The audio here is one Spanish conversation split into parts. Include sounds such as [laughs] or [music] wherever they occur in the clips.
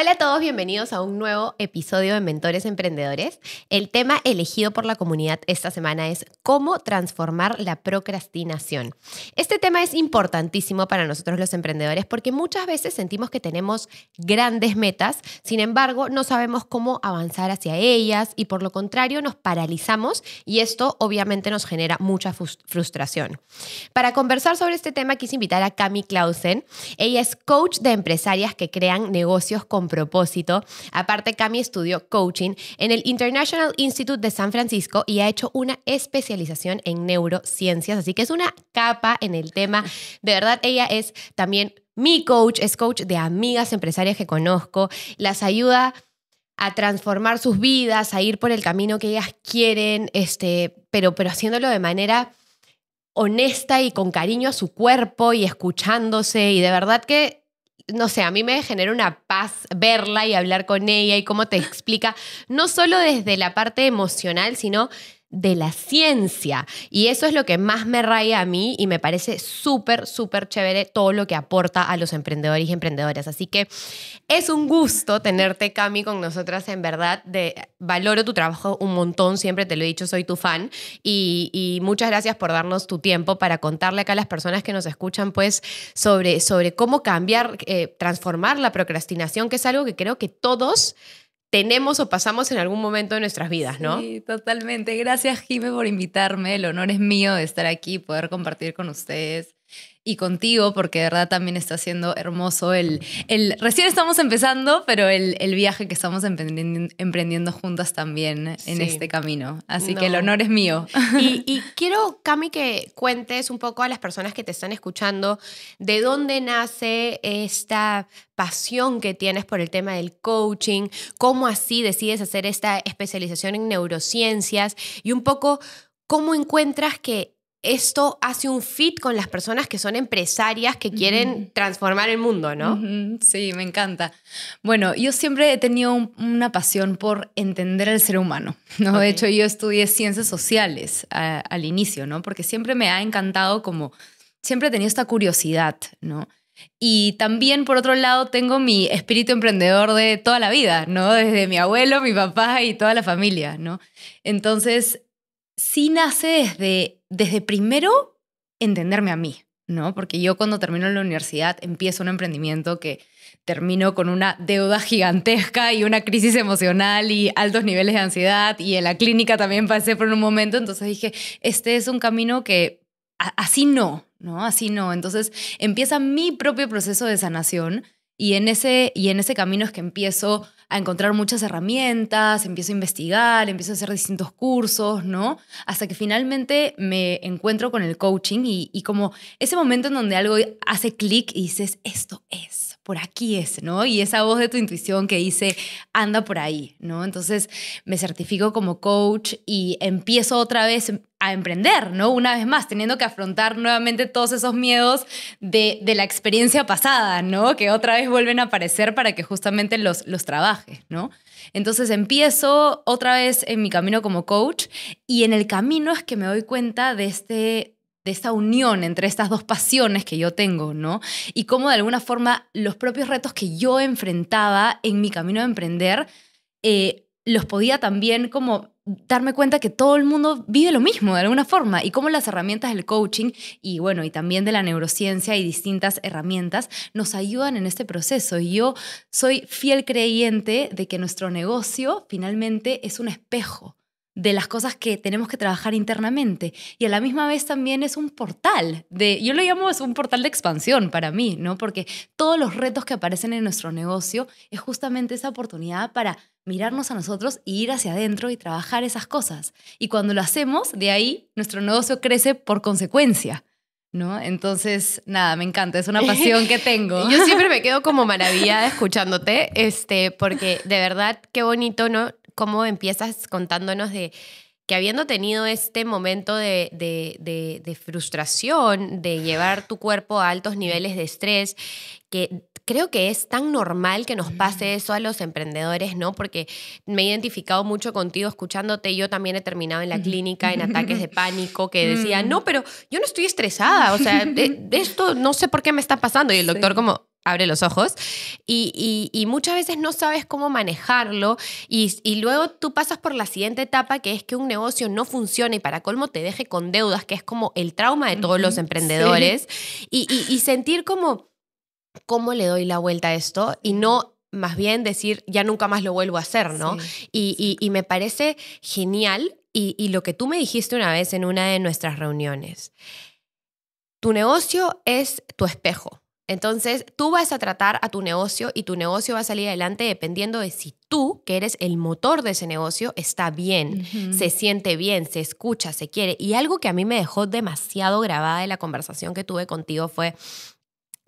Hola a todos, bienvenidos a un nuevo episodio de Mentores Emprendedores. El tema elegido por la comunidad esta semana es cómo transformar la procrastinación. Este tema es importantísimo para nosotros los emprendedores porque muchas veces sentimos que tenemos grandes metas, sin embargo no sabemos cómo avanzar hacia ellas y por lo contrario nos paralizamos y esto obviamente nos genera mucha frustración. Para conversar sobre este tema quise invitar a Cami Clausen. Ella es coach de empresarias que crean negocios con propósito. Aparte, Cami estudió coaching en el International Institute de San Francisco y ha hecho una especialización en neurociencias, así que es una capa en el tema. De verdad, ella es también mi coach, es coach de amigas empresarias que conozco, las ayuda a transformar sus vidas, a ir por el camino que ellas quieren, este, pero, pero haciéndolo de manera honesta y con cariño a su cuerpo y escuchándose. Y de verdad que no sé, a mí me genera una paz verla y hablar con ella y cómo te explica, no solo desde la parte emocional, sino de la ciencia. Y eso es lo que más me raya a mí y me parece súper, súper chévere todo lo que aporta a los emprendedores y emprendedoras. Así que es un gusto tenerte, Cami, con nosotras. En verdad, de, valoro tu trabajo un montón, siempre te lo he dicho, soy tu fan. Y, muchas gracias por darnos tu tiempo para contarle acá a las personas que nos escuchan, pues, sobre, sobre cómo cambiar, eh, transformar la procrastinación, que es algo que creo que todos tenemos o pasamos en algún momento de nuestras vidas, ¿no? Sí, totalmente. Gracias, Jime, por invitarme. El honor es mío de estar aquí, y poder compartir con ustedes y contigo, porque de verdad también está siendo hermoso el, el recién estamos empezando, pero el, viaje que estamos emprendiendo, juntas también en este camino. Así que el honor es mío. [laughs] y quiero, Cami, que cuentes un poco a las personas que te están escuchando de dónde nace esta pasión que tienes por el tema del coaching, cómo así decides hacer esta especialización en neurociencias y un poco cómo encuentras que esto hace un fit con las personas que son empresarias que quieren transformar el mundo, ¿no? Sí, me encanta. Bueno, yo siempre he tenido una pasión por entender al ser humano, ¿no? De hecho, yo estudié ciencias sociales al inicio, ¿no? Porque siempre me ha encantado como, siempre he tenido esta curiosidad, ¿no? Y también, por otro lado, tengo mi espíritu emprendedor de toda la vida, ¿no? Desde mi abuelo, mi papá y toda la familia, ¿no? Entonces, sí nace desde desde primero entenderme a mí, ¿no? Porque yo cuando termino la universidad empiezo un emprendimiento que termino con una deuda gigantesca y una crisis emocional y altos niveles de ansiedad y en la clínica también pasé por un momento, entonces dije, este es un camino que así no, ¿no? Así no. Entonces empieza mi propio proceso de sanación y en ese, y en ese camino es que empiezo a encontrar muchas herramientas, empiezo a investigar, empiezo a hacer distintos cursos, ¿no? Hasta que finalmente me encuentro con el coaching y, como ese momento en donde algo hace clic y dices, esto es por aquí es, ¿no? Y esa voz de tu intuición que dice, anda por ahí, ¿no? Entonces me certifico como coach y empiezo otra vez a emprender, ¿no? Una vez más, teniendo que afrontar nuevamente todos esos miedos de, la experiencia pasada, ¿no? Que otra vez vuelven a aparecer para que justamente los, los trabaje, ¿no? Entonces empiezo otra vez en mi camino como coach y en el camino es que me doy cuenta de este de esa unión entre estas dos pasiones que yo tengo, ¿no? Y cómo de alguna forma los propios retos que yo enfrentaba en mi camino de emprender, eh, los podía también como darme cuenta que todo el mundo vive lo mismo de alguna forma y cómo las herramientas del coaching y bueno, y también de la neurociencia y distintas herramientas nos ayudan en este proceso. Y yo soy fiel creyente de que nuestro negocio finalmente es un espejo de las cosas que tenemos que trabajar internamente. Y a la misma vez también es un portal de, yo lo llamo es un portal de expansión para mí, ¿no? Porque todos los retos que aparecen en nuestro negocio es justamente esa oportunidad para mirarnos a nosotros e ir hacia adentro y trabajar esas cosas. Y cuando lo hacemos, de ahí nuestro negocio crece por consecuencia. ¿No? Entonces, nada, me encanta, es una [laughs] pasión que tengo. Yo siempre me quedo como maravilla escuchándote, este, porque de verdad qué bonito, ¿no? cómo empiezas contándonos de que habiendo tenido este momento de, frustración, de llevar tu cuerpo a altos niveles de estrés, que creo que es tan normal que nos pase eso a los emprendedores, ¿no? Porque me he identificado mucho contigo escuchándote, yo también he terminado en la clínica en ataques de pánico que decía, mm. no, pero yo no estoy estresada, o sea, [laughs] esto no sé por qué me está pasando. Y el doctor como, abre los ojos y, muchas veces no sabes cómo manejarlo y, luego tú pasas por la siguiente etapa que es que un negocio no funcione y para colmo te deje con deudas, que es como el trauma de todos los emprendedores y, sentir como, ¿cómo le doy la vuelta a esto? Y no más bien decir, ya nunca más lo vuelvo a hacer, ¿no? Y, me parece genial y lo que tú me dijiste una vez en una de nuestras reuniones. Tu negocio es tu espejo entonces, tú vas a tratar a tu negocio y tu negocio va a salir adelante dependiendo de si tú, que eres el motor de ese negocio, está bien, se siente bien, se escucha, se quiere. Y algo que a mí me dejó demasiado grabada de la conversación que tuve contigo fue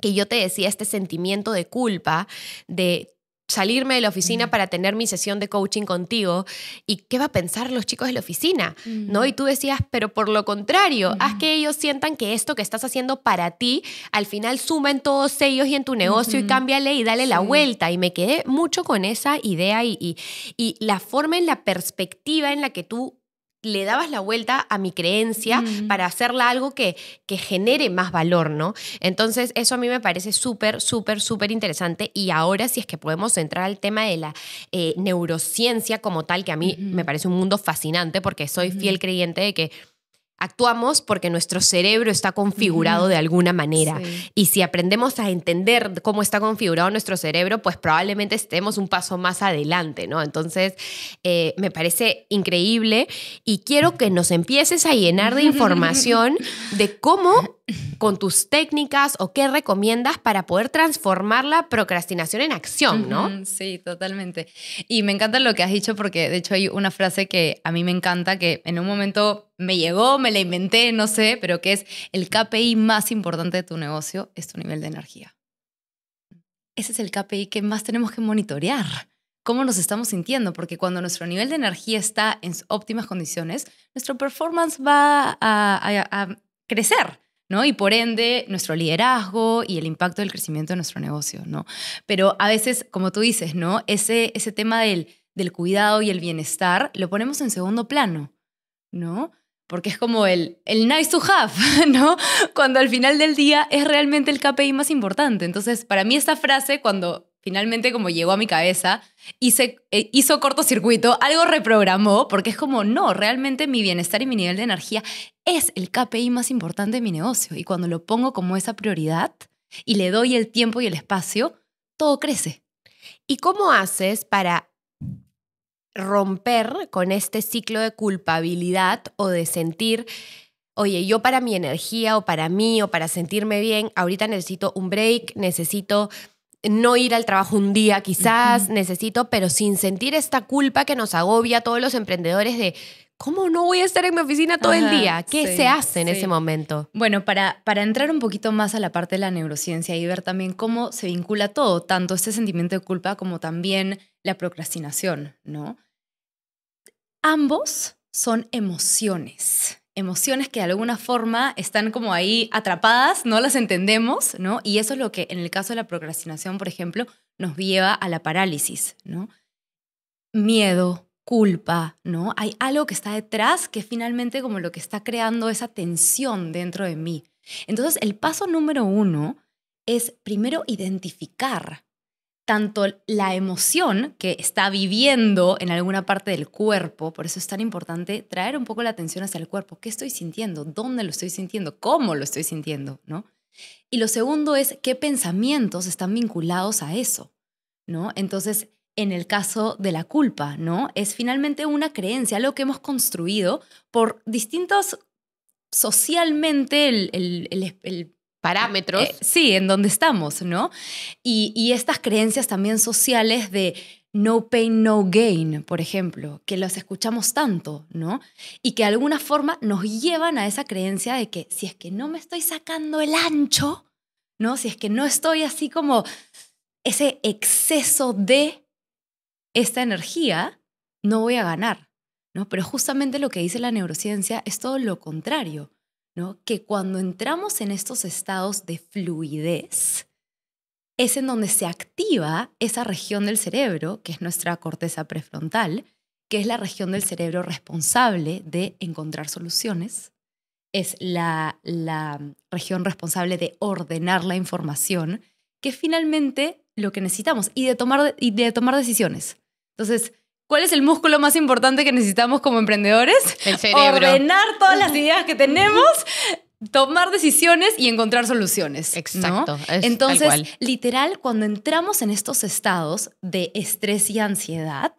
que yo te decía este sentimiento de culpa de salirme de la oficina para tener mi sesión de coaching contigo y qué va a pensar los chicos de la oficina, ¿no? Y tú decías, pero por lo contrario, haz que ellos sientan que esto que estás haciendo para ti, al final suma en todos ellos y en tu negocio y cámbiale y dale la vuelta. Y me quedé mucho con esa idea y, y, y la forma en la perspectiva en la que tú le dabas la vuelta a mi creencia para hacerla algo que, que genere más valor, ¿no? Entonces, eso a mí me parece súper, súper, súper interesante. Y ahora, si es que podemos entrar al tema de la eh, neurociencia como tal, que a mí me parece un mundo fascinante porque soy fiel creyente de que Actuamos porque nuestro cerebro está configurado de alguna manera. Y si aprendemos a entender cómo está configurado nuestro cerebro, pues probablemente estemos un paso más adelante, ¿no? Entonces, eh, me parece increíble y quiero que nos empieces a llenar de [laughs] información de cómo con tus técnicas o qué recomiendas para poder transformar la procrastinación en acción, ¿no? sí, totalmente. Y me encanta lo que has dicho porque de hecho hay una frase que a mí me encanta que en un momento me llegó, me la inventé, no sé, pero que es el KPI más importante de tu negocio es tu nivel de energía. Ese es el KPI que más tenemos que monitorear. Cómo nos estamos sintiendo, porque cuando nuestro nivel de energía está en óptimas condiciones, nuestro performance va a crecer. ¿no? Y por ende, nuestro liderazgo y el impacto del crecimiento de nuestro negocio, ¿no? Pero a veces, como tú dices, ¿no? Ese, ese tema del, del cuidado y el bienestar lo ponemos en segundo plano, ¿no? porque es como el, el nice to have, [laughs] ¿no? Cuando al final del día es realmente el KPI más importante. Entonces, para mí esta frase, cuando finalmente como llegó a mi cabeza, hice, eh, hizo cortocircuito, algo reprogramó, porque es como, no, realmente mi bienestar y mi nivel de energía es el KPI más importante de mi negocio. Y cuando lo pongo como esa prioridad y le doy el tiempo y el espacio, todo crece. ¿Y cómo haces para romper con este ciclo de culpabilidad o de sentir oye, yo para mi energía o para mí o para sentirme bien, ahorita necesito un break, necesito no ir al trabajo un día quizás, necesito, pero sin sentir esta culpa que nos agobia a todos los emprendedores de ¿cómo no voy a estar en mi oficina todo el día? ¿Qué se hace en ese momento? Bueno, para, para entrar un poquito más a la parte de la neurociencia y ver también cómo se vincula todo, tanto este sentimiento de culpa como también la procrastinación, ¿no? Ambos son emociones emociones que de alguna forma están como ahí atrapadas, no las entendemos, ¿no? Y eso es lo que en el caso de la procrastinación, por ejemplo, nos lleva a la parálisis, ¿no? Miedo, culpa, ¿no? Hay algo que está detrás que finalmente como lo que está creando esa tensión dentro de mí. Entonces, el paso número uno es primero identificar tanto la emoción que está viviendo en alguna parte del cuerpo, por eso es tan importante traer un poco la atención hacia el cuerpo, qué estoy sintiendo, dónde lo estoy sintiendo, cómo lo estoy sintiendo, ¿no? Y lo segundo es qué pensamientos están vinculados a eso, ¿no? Entonces, en el caso de la culpa, ¿no? Es finalmente una creencia, lo que hemos construido por distintos, socialmente el, el parámetros. Eh, sí, en donde estamos, ¿no? Y, y estas creencias también sociales de no pain, no gain, por ejemplo, que las escuchamos tanto, ¿no? Y que de alguna forma nos llevan a esa creencia de que si es que no me estoy sacando el ancho, ¿no? Si es que no estoy así como ese exceso de esta energía, no voy a ganar, ¿no? Pero justamente lo que dice la neurociencia es todo lo contrario. Que cuando entramos en estos estados de fluidez, es en donde se activa esa región del cerebro, que es nuestra corteza prefrontal, que es la región del cerebro responsable de encontrar soluciones, es la, región responsable de ordenar la información, que finalmente lo que necesitamos, y de tomar, y de tomar decisiones. Entonces, ¿Cuál es el músculo más importante que necesitamos como emprendedores? El cerebro. Ordenar todas las ideas que tenemos, tomar decisiones y encontrar soluciones. Exacto. Entonces, literal, cuando entramos en estos estados de estrés y ansiedad,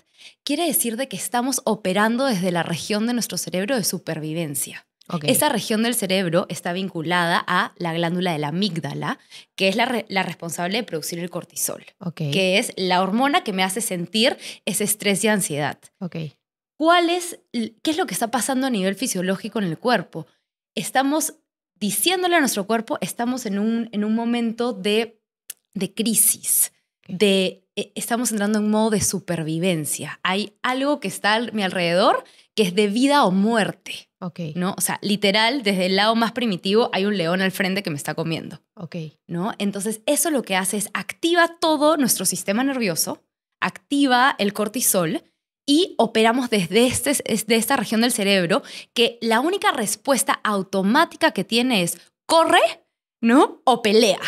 quiere decir de que estamos operando desde la región de nuestro cerebro de supervivencia. Esa región del cerebro está vinculada a la glándula de la amígdala, que es la, responsable de producir el cortisol, que es la hormona que me hace sentir ese estrés y ansiedad. ¿Cuál es, ¿Qué es lo que está pasando a nivel fisiológico en el cuerpo? Estamos diciéndole a nuestro cuerpo, estamos en un, momento de, crisis, de e, estamos entrando en un modo de supervivencia. Hay algo que está a mi alrededor que es de vida o muerte. Okay. ¿No? O sea, literal, desde el lado más primitivo hay un león al frente que me está comiendo. Ok. ¿No? Entonces, eso lo que hace es activa todo nuestro sistema nervioso, activa el cortisol y operamos desde, este, desde esta región del cerebro que la única respuesta automática que tiene es corre, ¿no? O pelea.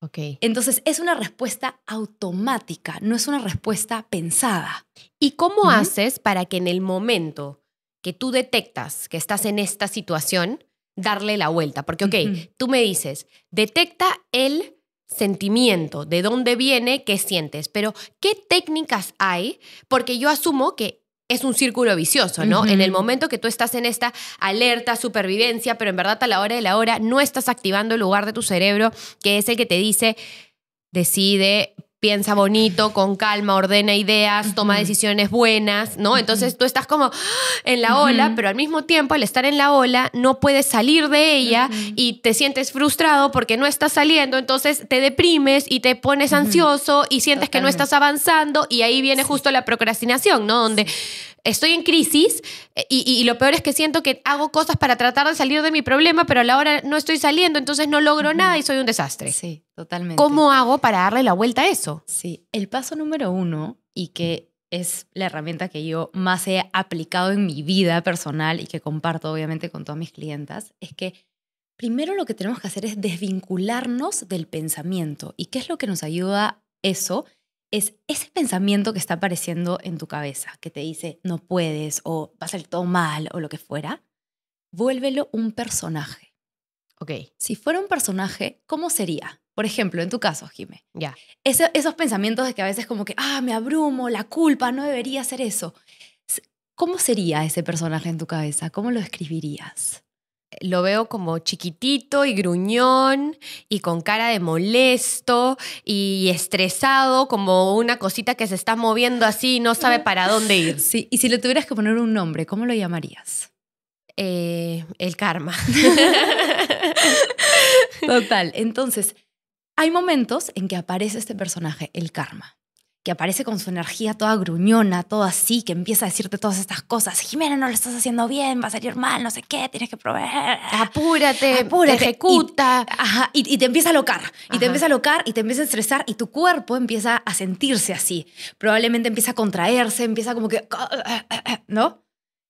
Okay. Entonces es una respuesta automática, no es una respuesta pensada. ¿Y cómo haces para que en el momento que tú detectas que estás en esta situación, darle la vuelta. Porque, ok, tú me dices, detecta el sentimiento, de dónde viene, qué sientes, pero ¿qué técnicas hay? Porque yo asumo que es un círculo vicioso, ¿no? En el momento que tú estás en esta alerta, supervivencia, pero en verdad a la hora de la hora no estás activando el lugar de tu cerebro que es el que te dice, decide, piensa bonito, con calma, ordena ideas, toma decisiones buenas, ¿no? Entonces tú estás como ah, en la ola, pero al mismo tiempo al estar en la ola no puedes salir de ella y te sientes frustrado porque no estás saliendo, entonces te deprimes y te pones ansioso y sientes que no estás avanzando y ahí viene justo la procrastinación, ¿no? Donde estoy en crisis eh, y, lo peor es que siento que hago cosas para tratar de salir de mi problema, pero a la hora no estoy saliendo, entonces no logro nada y soy un desastre. Sí, totalmente. ¿Cómo hago para darle la vuelta a eso? Sí, el paso número uno y que es la herramienta que yo más he aplicado en mi vida personal y que comparto obviamente con todas mis clientas, es que primero lo que tenemos que hacer es desvincularnos del pensamiento. ¿Y qué es lo que nos ayuda eso? es ese pensamiento que está apareciendo en tu cabeza, que te dice no puedes o va a salir todo mal o lo que fuera, vuélvelo un personaje. Ok. Si fuera un personaje, ¿cómo sería? Por ejemplo, en tu caso, Jime. Ya. esos pensamientos de que a veces como que, ah, me abrumo, la culpa, no debería hacer eso. ¿Cómo sería ese personaje en tu cabeza? ¿Cómo lo escribirías? lo veo como chiquitito y gruñón y con cara de molesto y estresado, como una cosita que se está moviendo así y no sabe para dónde ir. Sí, y si le tuvieras que poner un nombre, ¿cómo lo llamarías? Eh, el karma. [laughs] Total, entonces, hay momentos en que aparece este personaje, el karma que aparece con su energía toda gruñona, todo así, que empieza a decirte todas estas cosas. Jimena, no lo estás haciendo bien, va a salir mal, no sé qué, tienes que proveer. Apúrate, ejecuta. y, te empieza a locar, y te empieza a locar, y te empieza a estresar, y tu cuerpo empieza a sentirse así. Probablemente empieza a contraerse, empieza como que... ¿No?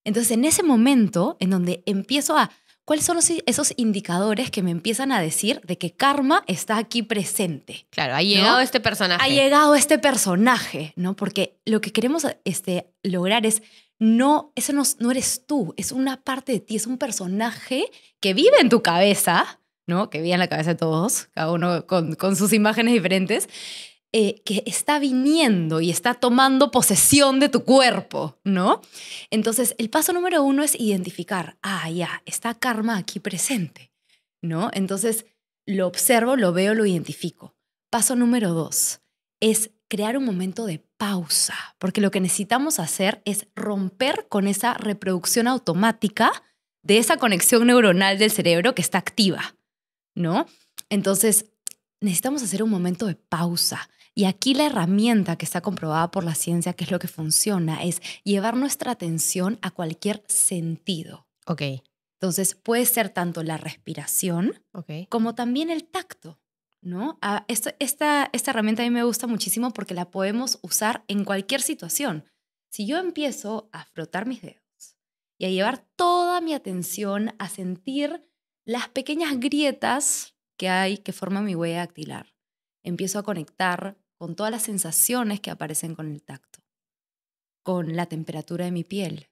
Entonces, en ese momento en donde empiezo a ¿cuáles son esos indicadores que me empiezan a decir de que karma está aquí presente? Claro, ha llegado este personaje. Ha llegado este personaje, ¿no? Porque lo que queremos este, lograr es no, eso no, eres tú, es una parte de ti, es un personaje que vive en tu cabeza, ¿no? Que vive en la cabeza de todos, cada uno con, con sus imágenes diferentes eh, que está viniendo y está tomando posesión de tu cuerpo, ¿no? Entonces, el paso número uno es identificar, ah, ya, está karma aquí presente, ¿no? Entonces, lo observo, lo veo, lo identifico. Paso número dos es crear un momento de pausa, porque lo que necesitamos hacer es romper con esa reproducción automática de esa conexión neuronal del cerebro que está activa, ¿no? Entonces, necesitamos hacer un momento de pausa y aquí la herramienta que está comprobada por la ciencia, que es lo que funciona, es llevar nuestra atención a cualquier sentido. Ok. Entonces puede ser tanto la respiración como también el tacto. ¿no? Ah, esta, esta herramienta a mí me gusta muchísimo porque la podemos usar en cualquier situación. Si yo empiezo a frotar mis dedos y a llevar toda mi atención a sentir las pequeñas grietas que hay que forman mi huella dactilar, empiezo a conectar con todas las sensaciones que aparecen con el tacto, con la temperatura de mi piel.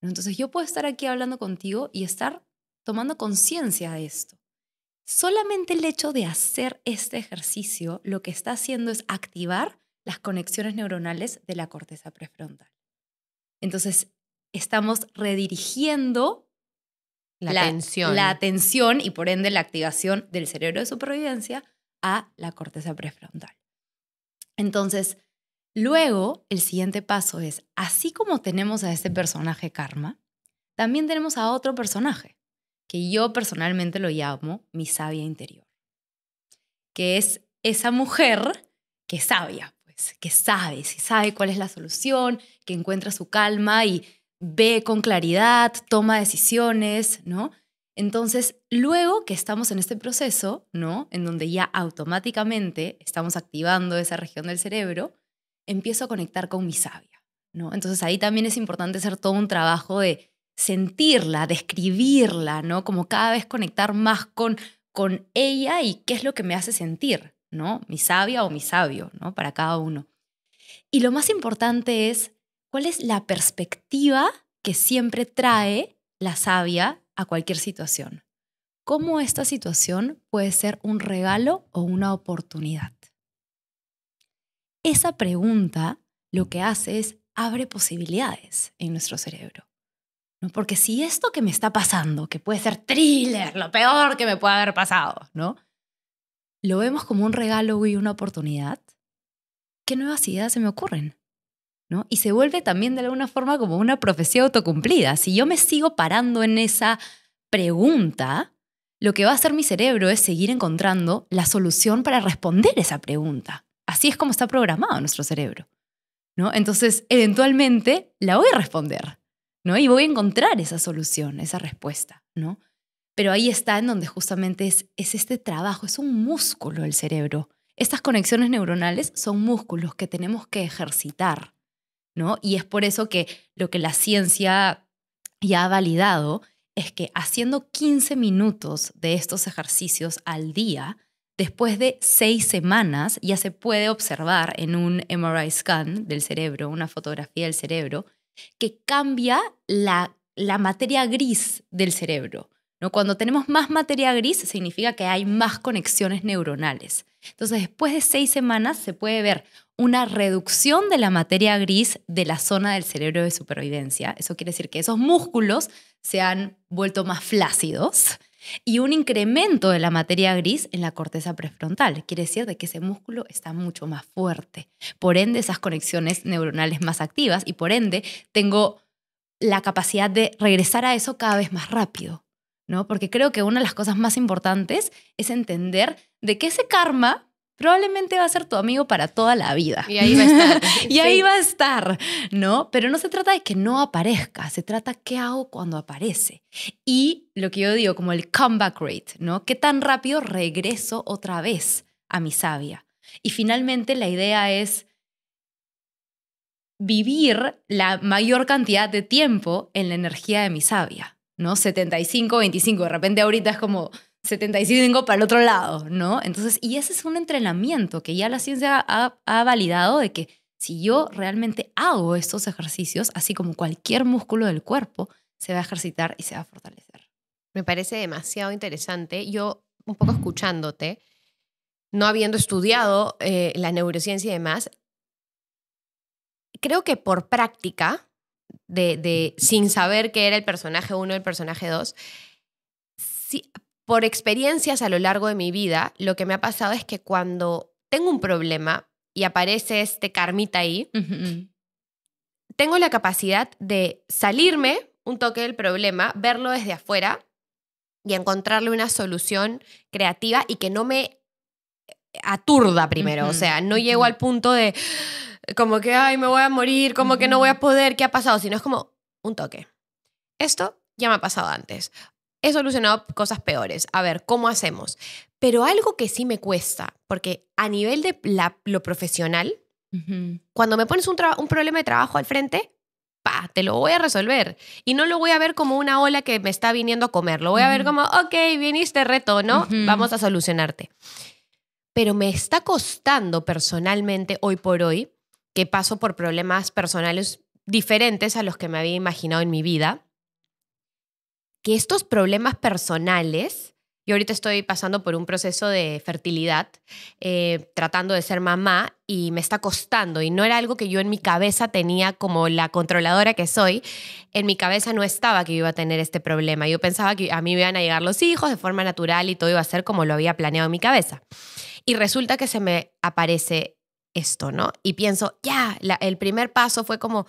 Entonces yo puedo estar aquí hablando contigo y estar tomando conciencia de esto. Solamente el hecho de hacer este ejercicio lo que está haciendo es activar las conexiones neuronales de la corteza prefrontal. Entonces, estamos redirigiendo la, la, atención. y por ende la activación del cerebro de supervivencia a la corteza prefrontal. Entonces, luego el siguiente paso es, así como tenemos a este personaje karma, también tenemos a otro personaje, que yo personalmente lo llamo mi sabia interior, que es esa mujer que sabia, pues, que sabe, si sabe cuál es la solución, que encuentra su calma y ve con claridad, toma decisiones, ¿no? Entonces, luego que estamos en este proceso, ¿no? En donde ya automáticamente estamos activando esa región del cerebro, empiezo a conectar con mi sabia, ¿no? Entonces ahí también es importante hacer todo un trabajo de sentirla, describirla, ¿no? Como cada vez conectar más con, con ella y qué es lo que me hace sentir, ¿no? Mi sabia o mi sabio, ¿no? Para cada uno. Y lo más importante es cuál es la perspectiva que siempre trae la sabia a cualquier situación. ¿Cómo esta situación puede ser un regalo o una oportunidad? Esa pregunta lo que hace es abre posibilidades en nuestro cerebro. ¿no? Porque si esto que me está pasando, que puede ser thriller, lo peor que me puede haber pasado, ¿no? Lo vemos como un regalo y una oportunidad, ¿qué nuevas ideas se me ocurren? Y se vuelve también de alguna forma como una profecía autocumplida. Si yo me sigo parando en esa pregunta, lo que va a hacer mi cerebro es seguir encontrando la solución para responder esa pregunta. Así es como está programado nuestro cerebro. Entonces, eventualmente la voy a responder ¿no? y voy a encontrar esa solución, esa respuesta. ¿no? Pero ahí está en donde justamente es, es este trabajo, es un músculo el cerebro. Estas conexiones neuronales son músculos que tenemos que ejercitar. Y es por eso que lo que la ciencia ya ha validado es que haciendo 15 minutos de estos ejercicios al día, después de seis semanas ya se puede observar en un MRI scan del cerebro, una fotografía del cerebro, que cambia la, materia gris del cerebro. Cuando tenemos más materia gris significa que hay más conexiones neuronales. Entonces, después de seis semanas se puede ver una reducción de la materia gris de la zona del cerebro de supervivencia. Eso quiere decir que esos músculos se han vuelto más flácidos y un incremento de la materia gris en la corteza prefrontal. Quiere decir de que ese músculo está mucho más fuerte. Por ende, esas conexiones neuronales más activas y por ende tengo la capacidad de regresar a eso cada vez más rápido. ¿no? Porque creo que una de las cosas más importantes es entender de que ese karma probablemente va a ser tu amigo para toda la vida. Y ahí va a estar. [laughs] y ahí va a estar, ¿no? Pero no se trata de que no aparezca, se trata qué hago cuando aparece. Y lo que yo digo, como el comeback rate, ¿no? ¿Qué tan rápido regreso otra vez a mi sabia. Y finalmente la idea es vivir la mayor cantidad de tiempo en la energía de mi sabia. ¿no? 75, 25. De repente ahorita es como 75 para el otro lado, ¿no? Entonces, y ese es un entrenamiento que ya la ciencia ha, validado de que si yo realmente hago estos ejercicios, así como cualquier músculo del cuerpo, se va a ejercitar y se va a fortalecer. Me parece demasiado interesante. Yo, un poco escuchándote, no habiendo estudiado eh, la neurociencia y demás, creo que por práctica de, sin saber qué era el personaje 1 o el personaje 2, por experiencias a lo largo de mi vida, lo que me ha pasado es que cuando tengo un problema y aparece este carmita ahí, tengo la capacidad de salirme un toque del problema, verlo desde afuera y encontrarle una solución creativa y que no me aturda primero. O sea, no llego al punto de como que, ay, me voy a morir, como que no voy a poder, ¿qué ha pasado? Sino es como un toque. Esto ya me ha pasado antes. He solucionado cosas peores. A ver, ¿cómo hacemos? Pero algo que sí me cuesta, porque a nivel de lo profesional, cuando me pones un, problema de trabajo al frente, pa, te lo voy a resolver. Y no lo voy a ver como una ola que me está viniendo a comer. Lo voy a ver como, ok, viniste reto, ¿no? Vamos a solucionarte. Pero me está costando personalmente hoy por hoy que paso por problemas personales diferentes a los que me había imaginado en mi vida, que estos problemas personales, yo ahorita estoy pasando por un proceso de fertilidad, eh, tratando de ser mamá y me está costando y no era algo que yo en mi cabeza tenía como la controladora que soy, en mi cabeza no estaba que yo iba a tener este problema, yo pensaba que a mí me iban a llegar los hijos de forma natural y todo iba a ser como lo había planeado en mi cabeza. Y resulta que se me aparece esto, ¿no? Y pienso, ya, el primer paso fue como,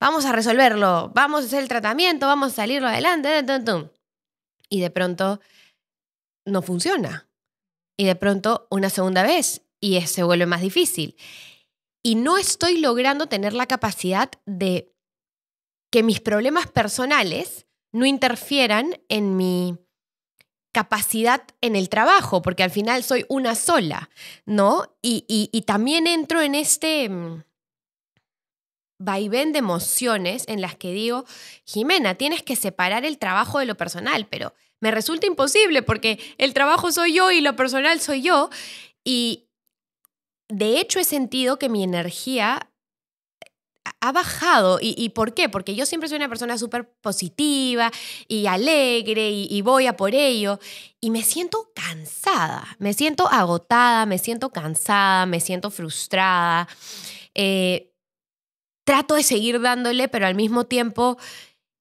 vamos a resolverlo, vamos a hacer el tratamiento, vamos a salirlo adelante, y de pronto no funciona. Y de pronto una segunda vez y se vuelve más difícil. Y no estoy logrando tener la capacidad de que mis problemas personales no interfieran en mi capacidad en el trabajo, porque al final soy una sola, ¿no? Y, también entro en este mm, vaivén de emociones en las que digo, Jimena, tienes que separar el trabajo de lo personal, pero me resulta imposible porque el trabajo soy yo y lo personal soy yo. Y de hecho he sentido que mi energía ha bajado. ¿Y, por qué? Porque yo siempre soy una persona súper positiva y alegre y, voy a por ello. Y me siento cansada, me siento agotada, me siento cansada, me siento frustrada. Eh, trato de seguir dándole, pero al mismo tiempo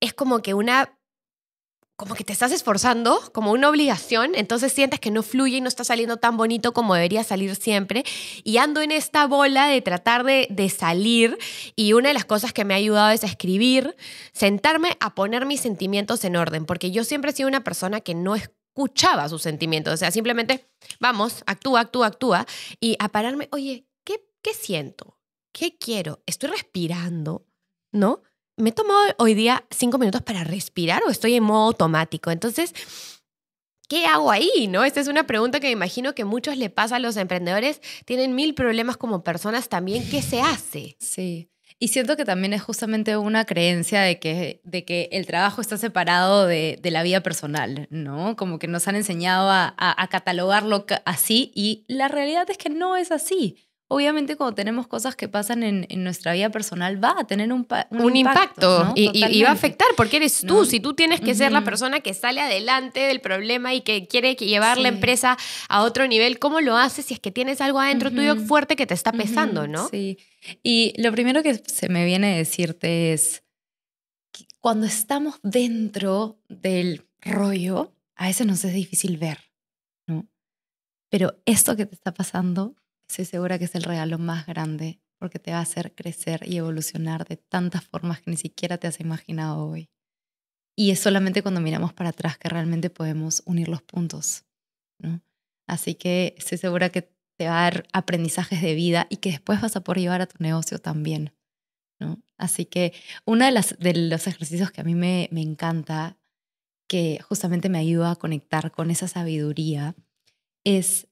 es como que una como que te estás esforzando, como una obligación, entonces sientes que no fluye y no está saliendo tan bonito como debería salir siempre. Y ando en esta bola de tratar de, salir y una de las cosas que me ha ayudado es a escribir, sentarme a poner mis sentimientos en orden, porque yo siempre he sido una persona que no escuchaba sus sentimientos, o sea, simplemente vamos, actúa, actúa, actúa, y a pararme, oye, ¿qué, qué siento? ¿Qué quiero? ¿Estoy respirando? ¿No? me he tomado hoy día cinco minutos para respirar o estoy en modo automático. Entonces, ¿qué hago ahí? ¿No? Esta es una pregunta que me imagino que muchos le pasa a los emprendedores. Tienen mil problemas como personas también. ¿Qué se hace? Sí. Y siento que también es justamente una creencia de que, de que el trabajo está separado de, la vida personal, ¿no? Como que nos han enseñado a, a catalogarlo así y la realidad es que no es así obviamente cuando tenemos cosas que pasan en, nuestra vida personal va a tener un, impacto, y, va a afectar porque eres tú, si tú tienes que ser la persona que sale adelante del problema y que quiere llevar la empresa a otro nivel, ¿cómo lo haces si es que tienes algo adentro tuyo fuerte que te está pesando, no? Sí. Y lo primero que se me viene a decirte es que cuando estamos dentro del rollo, a veces nos es difícil ver, ¿no? Pero esto que te está pasando estoy segura que es el regalo más grande porque te va a hacer crecer y evolucionar de tantas formas que ni siquiera te has imaginado hoy. Y es solamente cuando miramos para atrás que realmente podemos unir los puntos. Así que estoy segura que te va a dar aprendizajes de vida y que después vas a poder llevar a tu negocio también. Así que uno de, de los ejercicios que a mí me encanta, que justamente me ayuda a conectar con esa sabiduría, es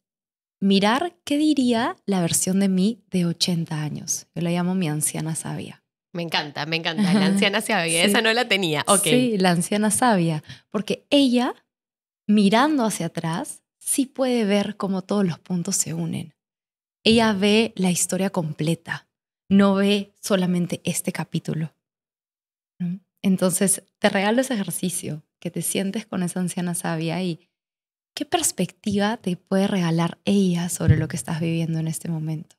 mirar qué diría la versión de mí de 80 años. Yo la llamo mi anciana sabia. Me encanta, me encanta. La anciana sabia, [laughs] esa no la tenía. Okay. Sí, la anciana sabia, porque ella, mirando hacia atrás, sí puede ver cómo todos los puntos se unen. Ella ve la historia completa, no ve solamente este capítulo. Entonces, te regalo ese ejercicio, que te sientes con esa anciana sabia y ¿Qué perspectiva te puede regalar ella sobre lo que estás viviendo en este momento?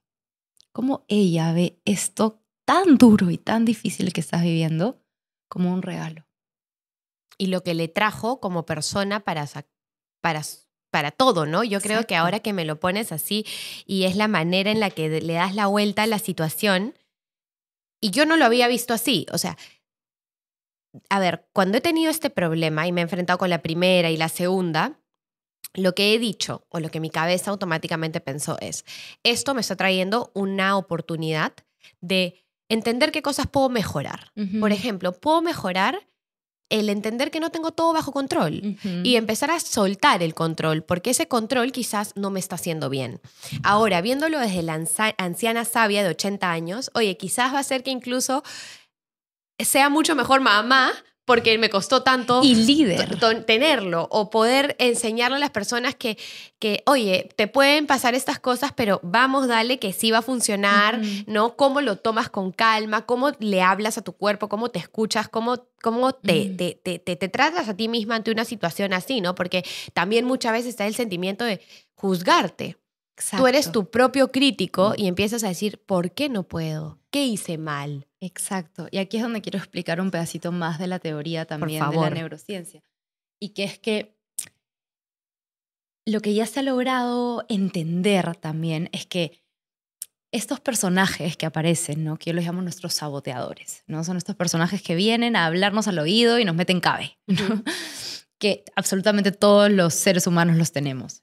¿Cómo ella ve esto tan duro y tan difícil que estás viviendo como un regalo? Y lo que le trajo como persona para, para para todo, ¿no? Yo creo que ahora que me lo pones así y es la manera en la que le das la vuelta a la situación, y yo no lo había visto así, o sea, a ver, cuando he tenido este problema y me he enfrentado con la primera y la segunda, lo que he dicho o lo que mi cabeza automáticamente pensó es, esto me está trayendo una oportunidad de entender qué cosas puedo mejorar. Por ejemplo, puedo mejorar el entender que no tengo todo bajo control y empezar a soltar el control, porque ese control quizás no me está haciendo bien. Ahora, viéndolo desde la anciana sabia de 80 años, oye, quizás va a ser que incluso sea mucho mejor mamá porque me costó tanto y líder tenerlo o poder enseñarle a las personas que, oye te pueden pasar estas cosas pero vamos dale que sí va a funcionar no cómo lo tomas con calma cómo le hablas a tu cuerpo cómo te escuchas cómo cómo te, te, te, tratas a ti misma ante una situación así no porque también muchas veces está el sentimiento de juzgarte Tú eres tu propio crítico mm. y empiezas a decir, ¿por qué no puedo? ¿Qué hice mal? Exacto. Y aquí es donde quiero explicar un pedacito más de la teoría también de la neurociencia. Y que es que lo que ya se ha logrado entender también es que estos personajes que aparecen, ¿no? que yo los llamo nuestros saboteadores, ¿no? son estos personajes que vienen a hablarnos al oído y nos meten cabe, [laughs] que absolutamente todos los seres humanos los tenemos.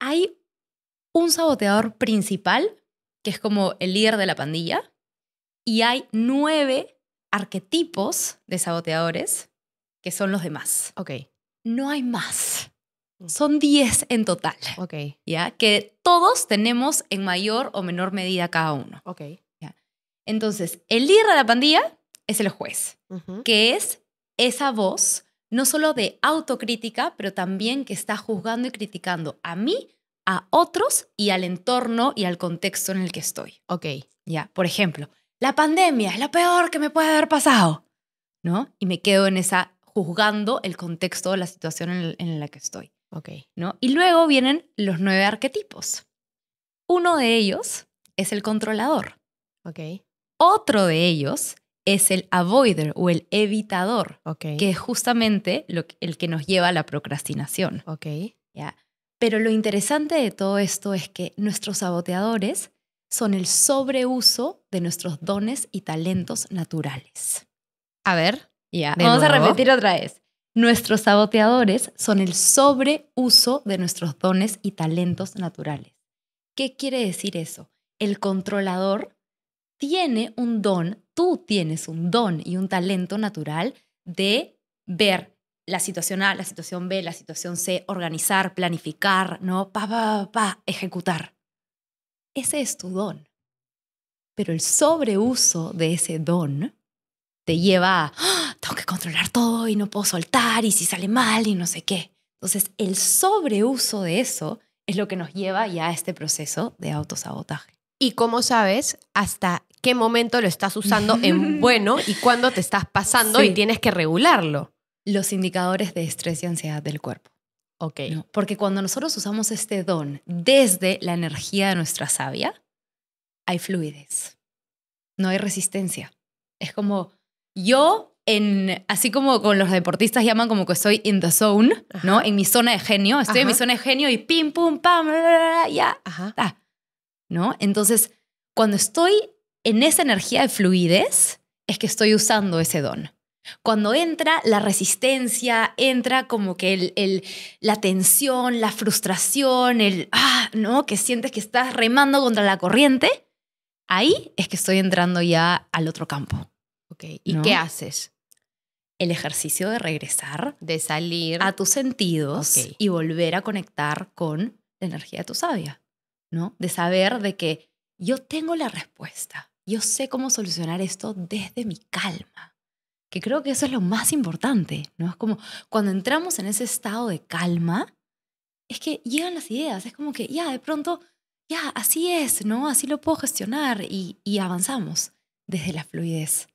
Hay un saboteador principal que es como el líder de la pandilla, y hay nueve arquetipos de saboteadores, que son los demás. Ok. No hay más. Mm. Son diez en total. Ok. ¿Ya? Que todos tenemos en mayor o menor medida cada uno. Ok. Entonces, el líder de la pandilla es el juez, que es esa voz no solo de autocrítica, pero también que está juzgando y criticando a mí a otros y al entorno y al contexto en el que estoy. Ok. Ya, por ejemplo, la pandemia es lo peor que me puede haber pasado, ¿no? Y me quedo en esa juzgando el contexto de la situación en, la que estoy. Ok. ¿No? Y luego vienen los nueve arquetipos. Uno de ellos es el controlador. Ok. Otro de ellos es el avoider o el evitador, okay. que es justamente el que nos lleva a la procrastinación. Okay. ¿Ya? Pero lo interesante de todo esto es que nuestros saboteadores son el sobreuso de nuestros dones y talentos naturales. A ver, ya. Vamos a repetir otra vez. Nuestros saboteadores son el sobreuso de nuestros dones y talentos naturales. ¿Qué quiere decir eso? El controlador tiene un don, tú tienes un don y un talento natural de ver la situación A, la situación B, la situación C, organizar, planificar, ¿no? Pa, pa, pa, ejecutar. Ese es tu don. Pero el sobreuso de ese don te lleva a, ¡Ah! tengo que controlar todo y no puedo soltar y si sale mal y no sé qué. Entonces, el sobreuso de eso es lo que nos lleva ya a este proceso de autosabotaje. ¿Y cómo sabes hasta qué momento lo estás usando en [laughs] bueno y cuándo te estás pasando y tienes que regularlo? los indicadores de estrés y ansiedad del cuerpo. Ok. Porque cuando nosotros usamos este don desde la energía de nuestra savia, hay fluidez, no hay resistencia. Es como yo en, así como con los deportistas llaman como que estoy in the zone, ¿no? En mi zona de genio, estoy en mi zona de genio y pim, pum, pam, ya, Ajá. ¿no? Entonces, cuando estoy en esa energía de fluidez, es que estoy usando ese don. Cuando entra la resistencia, entra como que el, la tensión, la frustración, el, ah, ¿no? Que sientes que estás remando contra la corriente, ahí es que estoy entrando ya al otro campo. ¿y qué haces? El ejercicio de regresar, de salir a tus sentidos y volver a conectar con la energía de tu sabia, ¿no? De saber de que yo tengo la respuesta, yo sé cómo solucionar esto desde mi calma que creo que eso es lo más importante, ¿no? Es como cuando entramos en ese estado de calma, es que llegan las ideas, es como que ya, de pronto, ya, así es, ¿no? Así lo puedo gestionar y, avanzamos desde la fluidez.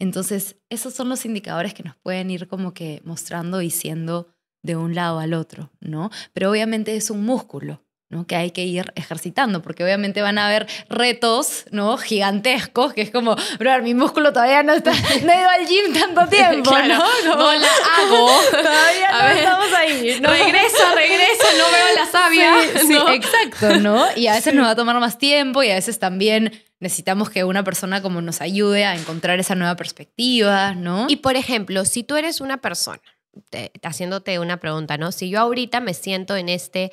Entonces, esos son los indicadores que nos pueden ir como que mostrando y siendo de un lado al otro, ¿no? Pero obviamente es un músculo, que hay que ir ejercitando, porque obviamente van a haber retos ¿no? gigantescos, que es como, bro, mi músculo todavía no está, no he ido al gym tanto [laughs] tiempo, ¿no? la hago. Todavía no estamos ahí. ¿no? Regreso, regreso, no veo la savia. Sí, exacto, ¿no? Y a veces nos va a tomar más tiempo y a veces también necesitamos que una persona como nos ayude a encontrar esa nueva perspectiva, ¿no? Y por ejemplo, si tú eres una persona, te, haciéndote una pregunta, ¿no? Si yo ahorita me siento en este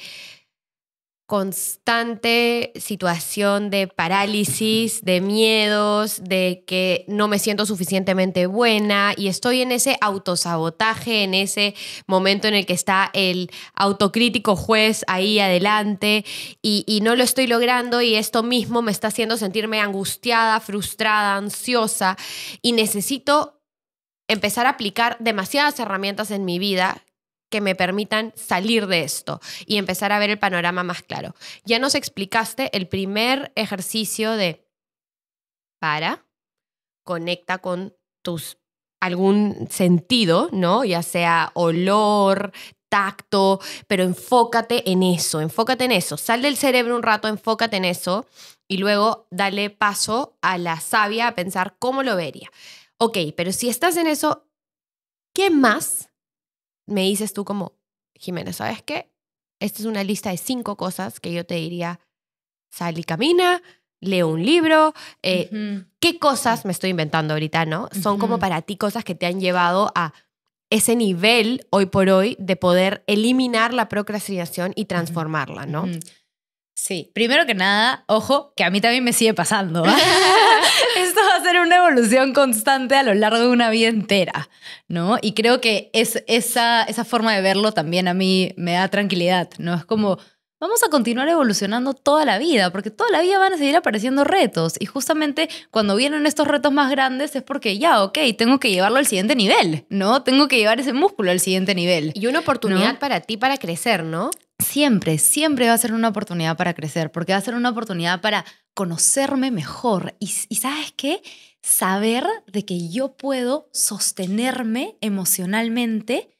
constante situación de parálisis, de miedos, de que no me siento suficientemente buena y estoy en ese autosabotaje, en ese momento en el que está el autocrítico juez ahí adelante y, no lo estoy logrando y esto mismo me está haciendo sentirme angustiada, frustrada, ansiosa y necesito empezar a aplicar demasiadas herramientas en mi vida que me permitan salir de esto y empezar a ver el panorama más claro. Ya nos explicaste el primer ejercicio de para, conecta con tus algún sentido, ¿no? Ya sea olor, tacto, pero enfócate en eso, enfócate en eso. Sal del cerebro un rato, enfócate en eso y luego dale paso a la sabia a pensar cómo lo vería. Ok, pero si estás en eso, ¿qué más me dices tú como, Jimena, ¿sabes qué? Esta es una lista de cinco cosas que yo te diría, sal y camina, leo un libro, eh, qué cosas, me estoy inventando ahorita, ¿no? Son como para ti cosas que te han llevado a ese nivel hoy por hoy de poder eliminar la procrastinación y transformarla, ¿no? Sí, primero que nada, ojo, que a mí también me sigue pasando. [laughs] ser una evolución constante a lo largo de una vida entera, ¿no? Y creo que es, esa, esa forma de verlo también a mí me da tranquilidad, ¿no? Es como, vamos a continuar evolucionando toda la vida, porque toda la vida van a seguir apareciendo retos. Y justamente cuando vienen estos retos más grandes es porque ya, ok, tengo que llevarlo al siguiente nivel, ¿no? Tengo que llevar ese músculo al siguiente nivel. Y una oportunidad para ti para crecer, ¿no? Siempre, siempre va a ser una oportunidad para crecer, porque va a ser una oportunidad para conocerme mejor y, sabes qué, saber de que yo puedo sostenerme emocionalmente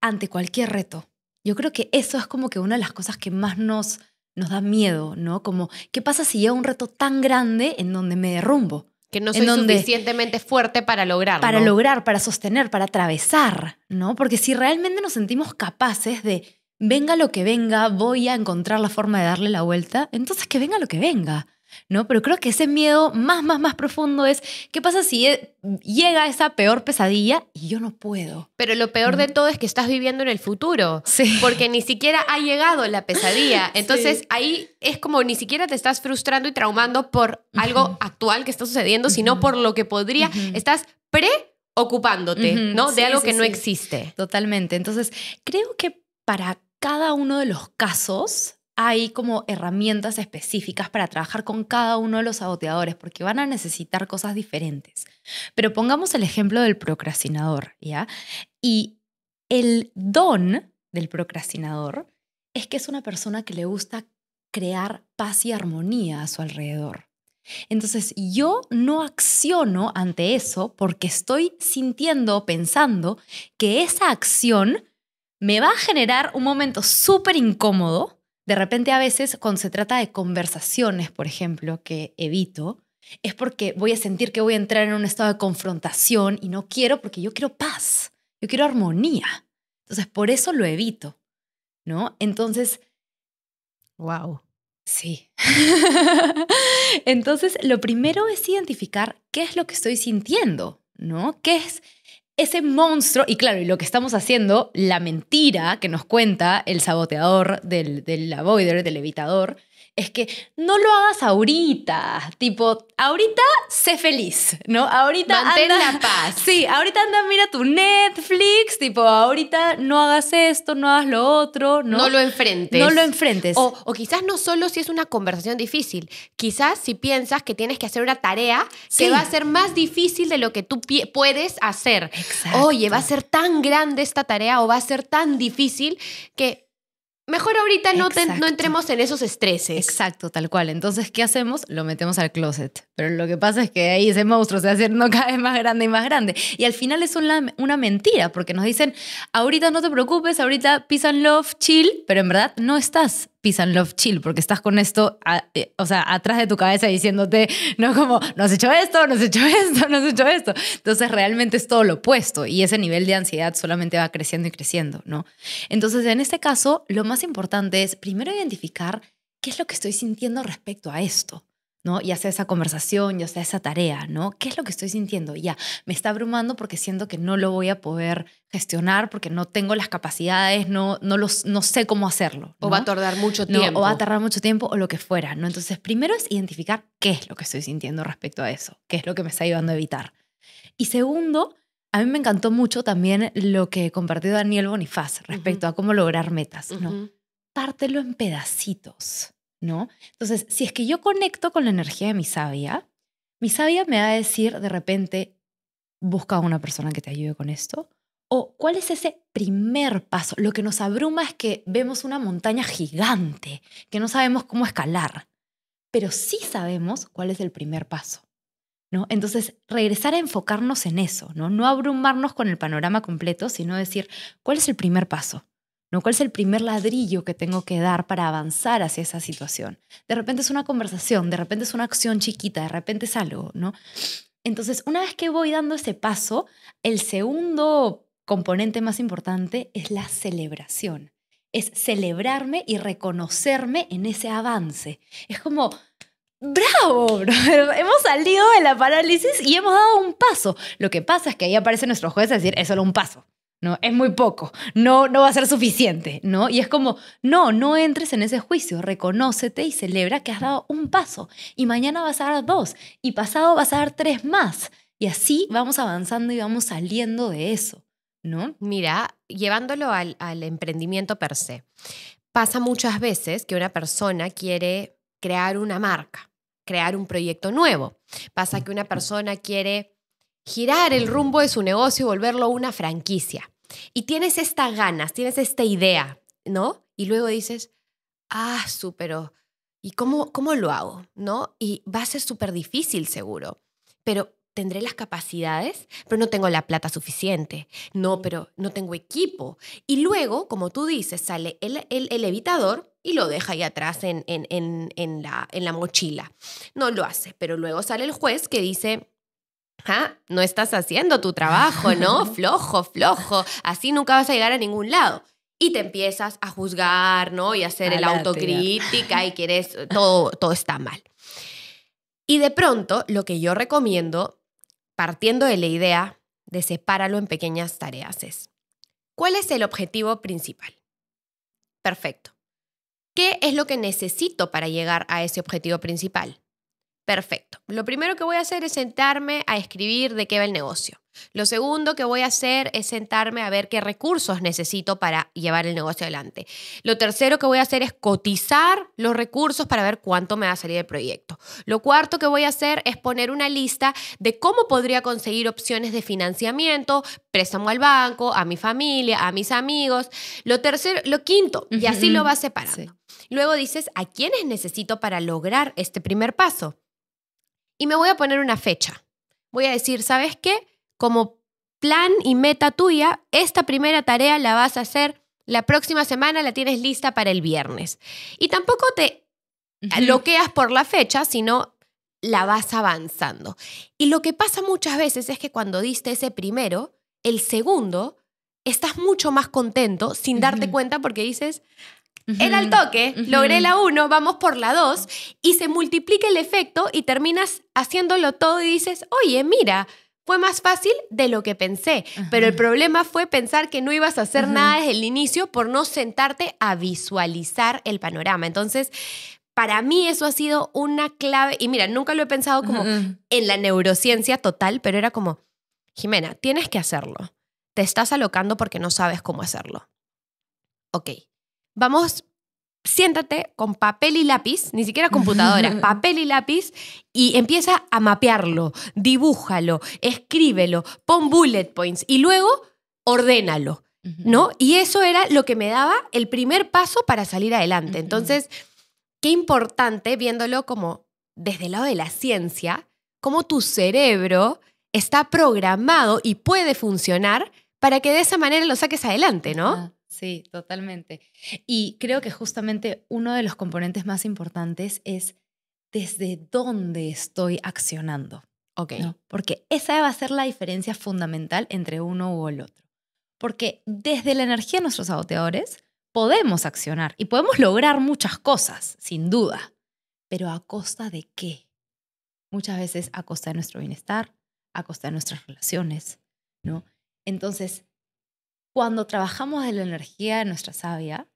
ante cualquier reto. Yo creo que eso es como que una de las cosas que más nos, nos da miedo, ¿no? Como, ¿qué pasa si llega un reto tan grande en donde me derrumbo? Que no soy suficientemente fuerte para lograr. Para lograr, para sostener, para atravesar, ¿no? Porque si realmente nos sentimos capaces de venga lo que venga, voy a encontrar la forma de darle la vuelta, entonces que venga lo que venga. ¿No? Pero creo que ese miedo más, más, más profundo es, ¿qué pasa si eh, llega esa peor pesadilla y yo no puedo? Pero lo peor de todo es que estás viviendo en el futuro, sí. porque ni siquiera ha llegado la pesadilla. [laughs] Entonces ahí es como ni siquiera te estás frustrando y traumando por algo actual que está sucediendo, sino por lo que podría, estás preocupándote ¿no? De algo que no existe. Totalmente. Entonces, creo que para cada uno de los casos hay como herramientas específicas para trabajar con cada uno de los saboteadores porque van a necesitar cosas diferentes. Pero pongamos el ejemplo del procrastinador, ¿ya? Y el don del procrastinador es que es una persona que le gusta crear paz y armonía a su alrededor. Entonces yo no acciono ante eso porque estoy sintiendo, pensando que esa acción me va a generar un momento súper incómodo. De repente a veces cuando se trata de conversaciones, por ejemplo, que evito, es porque voy a sentir que voy a entrar en un estado de confrontación y no quiero porque yo quiero paz, yo quiero armonía. Entonces, por eso lo evito, ¿no? Entonces... ¡Wow! Sí. [laughs] Entonces, lo primero es identificar qué es lo que estoy sintiendo, ¿no? ¿Qué es ese monstruo, y claro, y lo que estamos haciendo, la mentira que nos cuenta el saboteador del, del avoider, del evitador, es que no lo hagas ahorita. Tipo, ahorita sé feliz, ¿no? Ahorita Mantén la paz. [laughs] Sí, ahorita anda, mira tu Netflix, tipo, ahorita no hagas esto, no hagas lo otro, ¿no? lo enfrentes. No lo enfrentes. O, quizás no solo si es una conversación difícil, quizás si piensas que tienes que hacer una tarea que va a ser más difícil de lo que tú puedes hacer. Oye, va a ser tan grande esta tarea o va a ser tan difícil que mejor ahorita no, no, entremos en esos estreses. Exacto, tal cual. Entonces, ¿qué hacemos? Lo metemos al closet. Pero lo que pasa es que ahí ese monstruo se hace no [laughs] cada más grande y más grande. Y al final es una, una mentira, porque nos dicen, ahorita no te preocupes, ahorita peace and love, chill, pero en verdad no estás pisan love chill, porque estás con esto, eh, o sea, atrás de tu cabeza diciéndote, no como, no has hecho esto, no has hecho [laughs] esto, no has hecho esto. Entonces realmente es todo lo opuesto y ese nivel de ansiedad solamente va creciendo y creciendo, ¿no? Entonces en este caso, lo más importante es primero identificar qué es lo que estoy sintiendo respecto a esto y Ya esa conversación, ya sea esa tarea, ¿no? ¿Qué es lo que estoy sintiendo? Ya, me está abrumando porque siento que no lo voy a poder gestionar, porque no tengo las capacidades, no, no, no sé cómo hacerlo. O va a tardar mucho tiempo. o va a tardar mucho tiempo o lo que fuera, ¿no? Entonces, primero es identificar qué es lo que estoy sintiendo respecto a eso, qué es lo que me está ayudando a evitar. Y segundo, a mí me encantó mucho también lo que compartió Daniel Bonifaz respecto a cómo lograr metas, ¿no? Pártelo en pedacitos. Entonces, si es que yo conecto con la energía de mi sabia, mi sabia me va a decir de repente, busca a una persona que te ayude con esto, o cuál es ese primer paso. Lo que nos abruma es que vemos una montaña gigante, que no sabemos cómo escalar, pero sí sabemos cuál es el primer paso. ¿No? Entonces, regresar a enfocarnos en eso, ¿no? no abrumarnos con el panorama completo, sino decir, ¿cuál es el primer paso? ¿no? ¿Cuál es el primer ladrillo que tengo que dar para avanzar hacia esa situación? De repente es una conversación, de repente es una acción chiquita, de repente es algo, ¿no? Entonces, una vez que voy dando ese paso, el segundo componente más importante es la celebración. Es celebrarme y reconocerme en ese avance. Es como, ¡Bravo! Hemos salido de la parálisis y hemos dado un paso. Lo que pasa es que ahí aparece nuestro juez a decir, es solo un paso. ¿no? Es muy poco, no, no va a ser suficiente, ¿no? Y es como, no, no entres en ese juicio, reconócete y celebra que has dado un paso y mañana vas a dar dos y pasado vas a dar tres más. Y así vamos avanzando y vamos saliendo de eso, ¿no? Mira, llevándolo al, al emprendimiento per se, pasa muchas veces que una persona quiere crear una marca, crear un proyecto nuevo. Pasa que una persona quiere girar el rumbo de su negocio y volverlo una franquicia. Y tienes estas ganas, tienes esta idea, ¿no? Y luego dices, ah, súper, ¿y cómo, cómo lo hago? ¿No? Y va a ser súper difícil, seguro. Pero tendré las capacidades, pero no tengo la plata suficiente. No, pero no tengo equipo. Y luego, como tú dices, sale el, el, evitador y lo deja ahí atrás en, en, en, en, la, en la mochila. No lo hace, pero luego sale el juez que dice, no estás haciendo tu trabajo, ¿no? [laughs] Flojo, flojo. Así nunca vas a llegar a ningún lado. Y te empiezas a juzgar, ¿no? Y a hacer el la autocrítica y quieres, eh, todo, todo está mal. Y de pronto, lo que yo recomiendo, partiendo de la idea de separarlo en pequeñas tareas, es, ¿cuál es el objetivo principal? Perfecto. ¿Qué es lo que necesito para llegar a ese objetivo principal? Perfecto. Lo primero que voy a hacer es sentarme a escribir de qué va el negocio. Lo segundo que voy a hacer es sentarme a ver qué recursos necesito para llevar el negocio adelante. Lo tercero que voy a hacer es cotizar los recursos para ver cuánto me va a salir el proyecto. Lo cuarto que voy a hacer es poner una lista de cómo podría conseguir opciones de financiamiento, préstamo al banco, a mi familia, a mis amigos. Lo tercero, lo quinto, y así lo vas separando. Luego dices a quiénes necesito para lograr este primer paso y me voy a poner una fecha. Voy a decir, ¿sabes qué? Como plan y meta tuya, esta primera tarea la vas a hacer la próxima semana, la tienes lista para el viernes. Y tampoco te bloqueas por la fecha, sino la vas avanzando. Y lo que pasa muchas veces es que cuando diste ese primero, el segundo, estás mucho más contento sin darte cuenta porque dices, era el toque, logré la 1, vamos por la 2 y se multiplica el efecto y terminas haciéndolo todo y dices, oye, mira, fue más fácil de lo que pensé, pero el problema fue pensar que no ibas a hacer nada desde el inicio por no sentarte a visualizar el panorama. Entonces, para mí eso ha sido una clave, y mira, nunca lo he pensado como en la neurociencia total, pero era como, Jimena, tienes que hacerlo. Te estás alocando porque no sabes cómo hacerlo. Ok, vamos, siéntate con papel y lápiz, ni siquiera computadora, [laughs] papel y lápiz, y empieza a mapearlo, dibújalo, escríbelo, pon bullet points y luego ordénalo, ¿no? Y eso era lo que me daba el primer paso para salir adelante. Entonces, qué importante viéndolo como desde el lado de la ciencia, cómo tu cerebro está programado y puede funcionar para que de esa manera lo saques adelante, ¿no? Sí, totalmente. Y creo que justamente uno de los componentes más importantes es desde dónde estoy accionando. Ok. Porque esa va a ser la diferencia fundamental entre uno u el otro. Porque desde la energía de nuestros saboteadores podemos accionar y podemos lograr muchas cosas, sin duda. Pero ¿a costa de qué? Muchas veces a costa de nuestro bienestar, a costa de nuestras relaciones, ¿no? Entonces, cuando trabajamos de la energía de nuestra savia,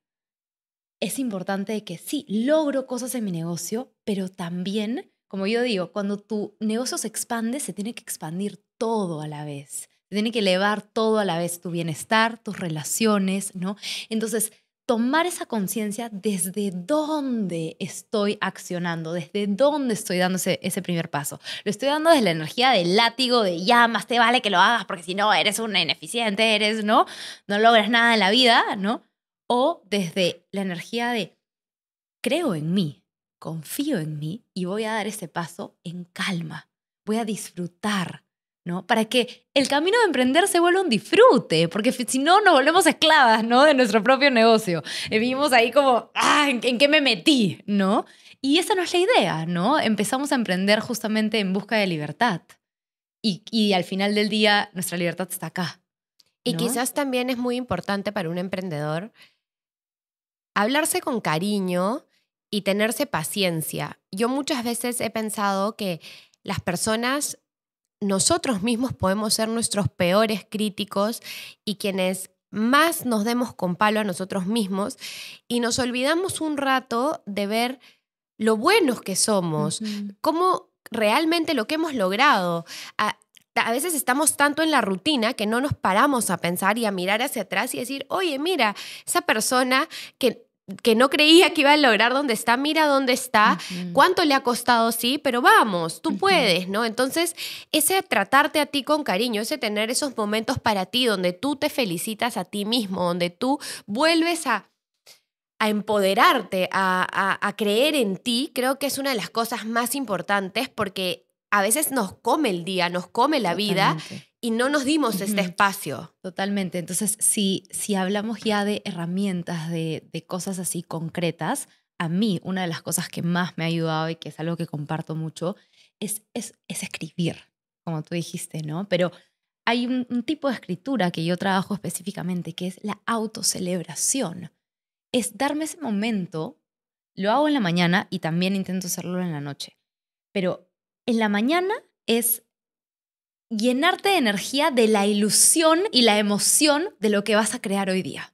es importante que sí, logro cosas en mi negocio, pero también, como yo digo, cuando tu negocio se expande, se tiene que expandir todo a la vez. Se tiene que elevar todo a la vez, tu bienestar, tus relaciones, ¿no? Entonces, tomar esa conciencia desde dónde estoy accionando, desde dónde estoy dando ese, primer paso. Lo estoy dando desde la energía del látigo, de ya, te vale que lo hagas porque si no eres un ineficiente, eres, ¿no? No logras nada en la vida, ¿no? O desde la energía de creo en mí, confío en mí y voy a dar ese paso en calma, voy a disfrutar, ¿no? Para que el camino de emprender se vuelva un disfrute, porque si no, nos volvemos esclavas, ¿no? De nuestro propio negocio. Eh, vivimos ahí como, ah, ¿en, qué me metí? ¿No? Y esa no es la idea, ¿no? Empezamos a emprender justamente en busca de libertad. Y, al final del día, nuestra libertad está acá. Y quizás también es muy importante para un emprendedor hablarse con cariño y tenerse paciencia. Yo muchas veces he pensado que las personas nosotros mismos podemos ser nuestros peores críticos y quienes más nos demos con palo a nosotros mismos y nos olvidamos un rato de ver lo buenos que somos, cómo realmente lo que hemos logrado. A, a, veces estamos tanto en la rutina que no nos paramos a pensar y a mirar hacia atrás y decir, oye, mira, esa persona que que no creía que iba a lograr dónde está, mira dónde está, cuánto le ha costado, sí, pero vamos, tú puedes, ¿no? Entonces, ese tratarte a ti con cariño, ese tener esos momentos para ti donde tú te felicitas a ti mismo, donde tú vuelves a empoderarte, a, creer en ti, creo que es una de las cosas más importantes porque a veces nos come el día, nos come la vida y no nos dimos este espacio. Totalmente. Entonces, si, si hablamos ya de herramientas, de, cosas así concretas, a mí una de las cosas que más me ha ayudado y que es algo que comparto mucho es, es, escribir, como tú dijiste, ¿no? Pero hay un, un, tipo de escritura que yo trabajo específicamente, que es la autocelebración. Es darme ese momento, lo hago en la mañana y también intento hacerlo en la noche, pero en la mañana es llenarte de energía de la ilusión y la emoción de lo que vas a crear hoy día.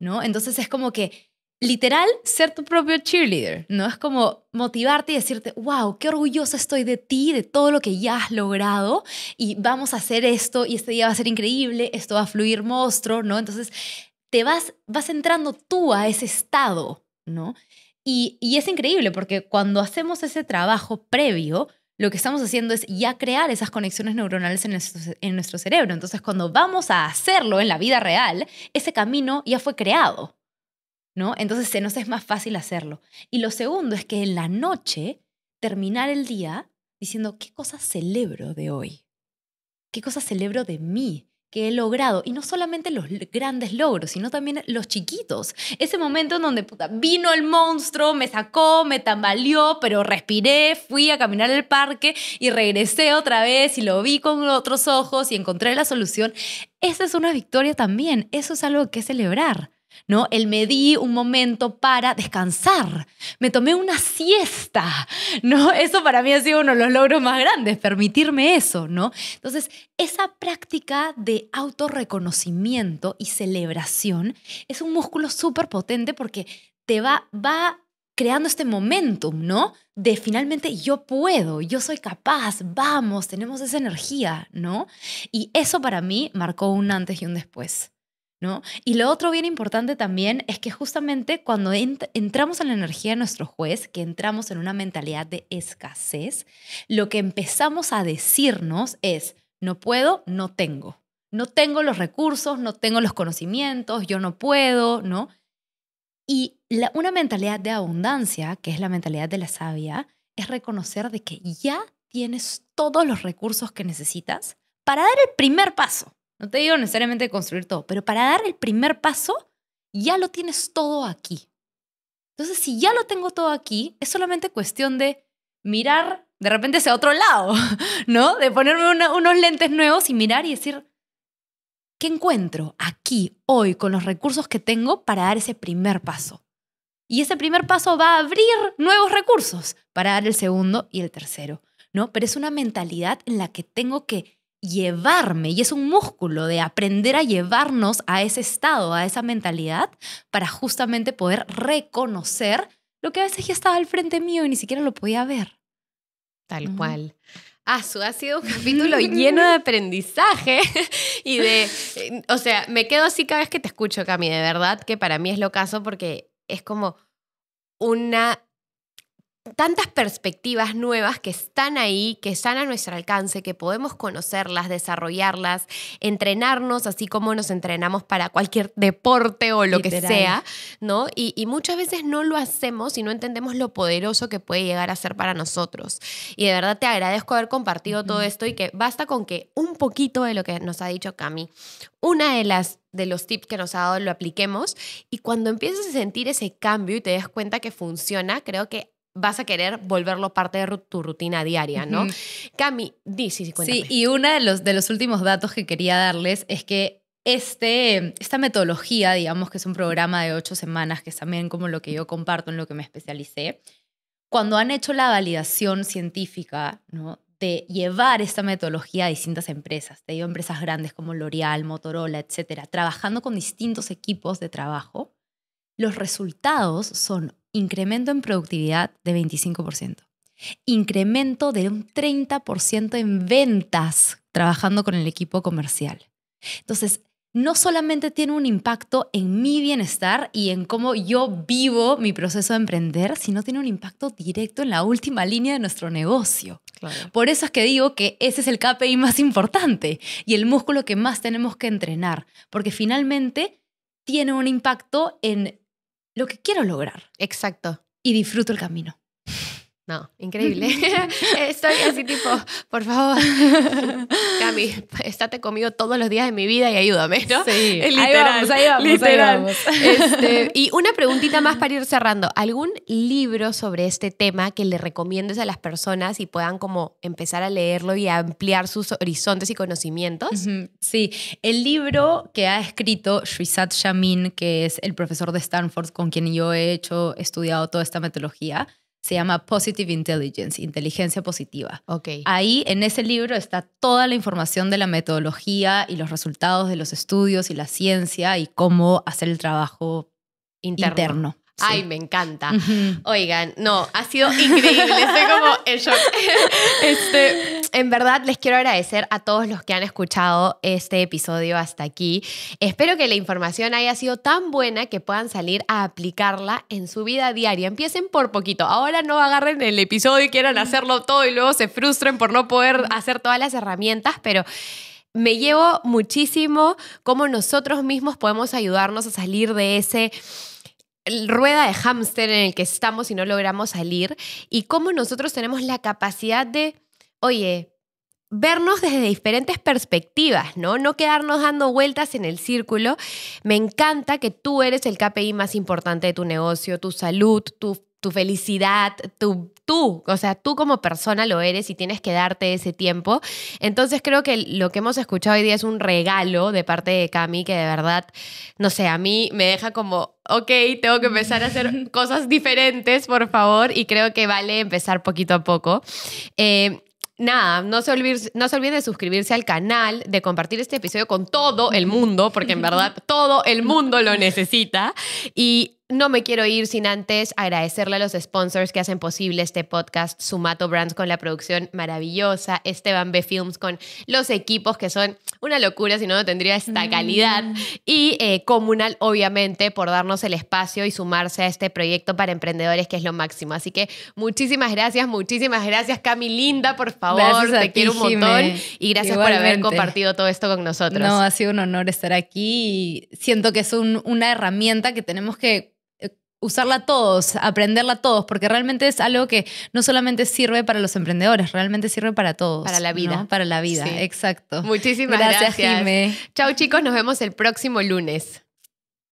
¿No? Entonces es como que literal ser tu propio cheerleader, ¿no? Es como motivarte y decirte, wow, qué orgullosa estoy de ti, de todo lo que ya has logrado y vamos a hacer esto y este día va a ser increíble, esto va a fluir monstruo, ¿no? Entonces te vas, vas entrando tú a ese estado, ¿no? Y, y es increíble porque cuando hacemos ese trabajo previo, lo que estamos haciendo es ya crear esas conexiones neuronales en nuestro, cerebro. Entonces, cuando vamos a hacerlo en la vida real, ese camino ya fue creado, ¿no? Entonces, se nos es más fácil hacerlo. Y lo segundo es que en la noche, terminar el día diciendo, ¿qué cosas celebro de hoy? ¿Qué cosas celebro de mí? que he logrado. Y no solamente los grandes logros, sino también los chiquitos. Ese momento en donde puta, vino el monstruo, me sacó, me tambaleó, pero respiré, fui a caminar al parque y regresé otra vez y lo vi con otros ojos y encontré la solución. Esa es una victoria también. Eso es algo que celebrar. ¿no? El me di un momento para descansar, me tomé una siesta, ¿no? Eso para mí ha sido uno de los logros más grandes, permitirme eso, ¿no? Entonces, esa práctica de autorreconocimiento y celebración es un músculo súper potente porque te va, va creando este momentum, ¿no? De finalmente yo puedo, yo soy capaz, vamos, tenemos esa energía, ¿no? Y eso para mí marcó un antes y un después. Y lo otro bien importante también es que justamente cuando entramos en la energía de nuestro juez, que entramos en una mentalidad de escasez, lo que empezamos a decirnos es, no puedo, no tengo. No tengo los recursos, no tengo los conocimientos, yo no puedo, ¿no? Y una mentalidad de abundancia, que es la mentalidad de la sabia, es reconocer de que ya tienes todos los recursos que necesitas para dar el primer paso. No te digo necesariamente construir todo, pero para dar el primer paso, ya lo tienes todo aquí. Entonces, si ya lo tengo todo aquí, es solamente cuestión de mirar de repente hacia otro lado, [laughs] ¿no? De ponerme unos lentes nuevos y mirar y decir, ¿qué encuentro aquí, hoy, con los recursos que tengo para dar ese primer paso? Y ese primer paso va a abrir nuevos recursos para dar el segundo y el tercero, ¿no? Pero es una mentalidad en la que tengo que llevarme, y es un músculo de aprender a llevarnos a ese estado, a esa mentalidad, para justamente poder reconocer lo que a veces ya estaba al frente mío y ni siquiera lo podía ver. Tal cual. Ah, ha sido un [laughs] capítulo lleno de aprendizaje y de, o sea, me quedo así cada vez que te escucho, Cami, de verdad que para mí es lo caso porque es como una tantas perspectivas nuevas que están ahí, que están a nuestro alcance, que podemos conocerlas, desarrollarlas, entrenarnos, así como nos entrenamos para cualquier deporte o lo que sea, ¿no? Y, muchas veces no lo hacemos y no entendemos lo poderoso que puede llegar a ser para nosotros. Y de verdad te agradezco haber compartido todo esto y que basta con que un poquito de lo que nos ha dicho Cami, una de las de los tips que nos ha dado lo apliquemos y cuando empieces a sentir ese cambio y te des cuenta que funciona, creo que vas a querer volverlo parte de tu rutina diaria, ¿no? Cami, di, sí, sí, Sí, y uno de los, de los últimos datos que quería darles es que este, esta metodología, digamos que es un programa de ocho semanas, que es también como lo que yo comparto, en lo que me especialicé, cuando han hecho la validación científica, ¿no? de llevar esta metodología a distintas empresas. Te digo empresas grandes como L'Oreal, Motorola, etcétera, trabajando con distintos equipos de trabajo, los resultados son incremento en productividad de 25%, incremento de un 30% en ventas trabajando con el equipo comercial. Entonces, no solamente tiene un impacto en mi bienestar y en cómo yo vivo mi proceso de emprender, sino tiene un impacto directo en la última línea de nuestro negocio. Por eso es que digo que ese es el KPI más importante y el músculo que más tenemos que entrenar, porque finalmente tiene un impacto en lo que quiero lograr. Exacto. Y disfruto el camino. No, increíble. [laughs] Estoy así tipo, por favor, [laughs] Cami, estate conmigo todos los días de mi vida y ayúdame, ¿no? Sí, ahí vamos, y una preguntita más para ir cerrando. ¿Algún libro sobre este tema que le recomiendes a las personas y puedan como empezar a leerlo y a ampliar sus horizontes y conocimientos? Sí, el libro que ha escrito Shrizat Shamin, que es el profesor de Stanford con quien yo he hecho, he estudiado toda esta metodología, se llama Positive Intelligence, inteligencia positiva. Okay. Ahí en ese libro está toda la información de la metodología y los resultados de los estudios y la ciencia y cómo hacer el trabajo interno. interno. Ay, me encanta. Oigan, no, ha sido increíble. Estoy como en shock. [laughs] Este, en verdad, les quiero agradecer a todos los que han escuchado este episodio hasta aquí. Espero que la información haya sido tan buena que puedan salir a aplicarla en su vida diaria. Empiecen por poquito. Ahora no agarren el episodio y quieran hacerlo todo y luego se frustren por no poder hacer todas las herramientas, pero me llevo muchísimo cómo nosotros mismos podemos ayudarnos a salir de ese rueda de hámster en el que estamos y no logramos salir y cómo nosotros tenemos la capacidad de, oye, vernos desde diferentes perspectivas, ¿no? No quedarnos dando vueltas en el círculo. Me encanta que tú eres el KPI más importante de tu negocio, tu salud, tu tu felicidad, tú, o sea, tú como persona lo eres y tienes que darte ese tiempo. Entonces creo que lo que hemos escuchado hoy día es un regalo de parte de Cami que de verdad, no sé, a mí me deja como, ok, tengo que empezar a hacer [laughs] cosas diferentes, por favor, y creo que vale empezar poquito a poco. Eh, nada, no se, olviden, no se olviden de suscribirse al canal, de compartir este episodio con todo el mundo, porque en verdad [laughs] todo el mundo lo necesita. Y no me quiero ir sin antes agradecerle a los sponsors que hacen posible este podcast, Sumato Brands con la producción maravillosa, Esteban B Films con los equipos que son una locura, si no, no tendría esta mm. calidad, y eh, Comunal, obviamente, por darnos el espacio y sumarse a este proyecto para emprendedores, que es lo máximo. Así que muchísimas gracias, muchísimas gracias, Cami Linda, por favor, te quiero un montón, y gracias por haber compartido todo esto con nosotros. No, ha sido un honor estar aquí y siento que es una herramienta que tenemos que usarla todos, aprenderla todos, porque realmente es algo que no solamente sirve para los emprendedores, realmente sirve para todos. Para la vida. Para la vida, exacto. Muchísimas gracias. Gracias, Jime. Chao chicos, nos vemos el próximo lunes.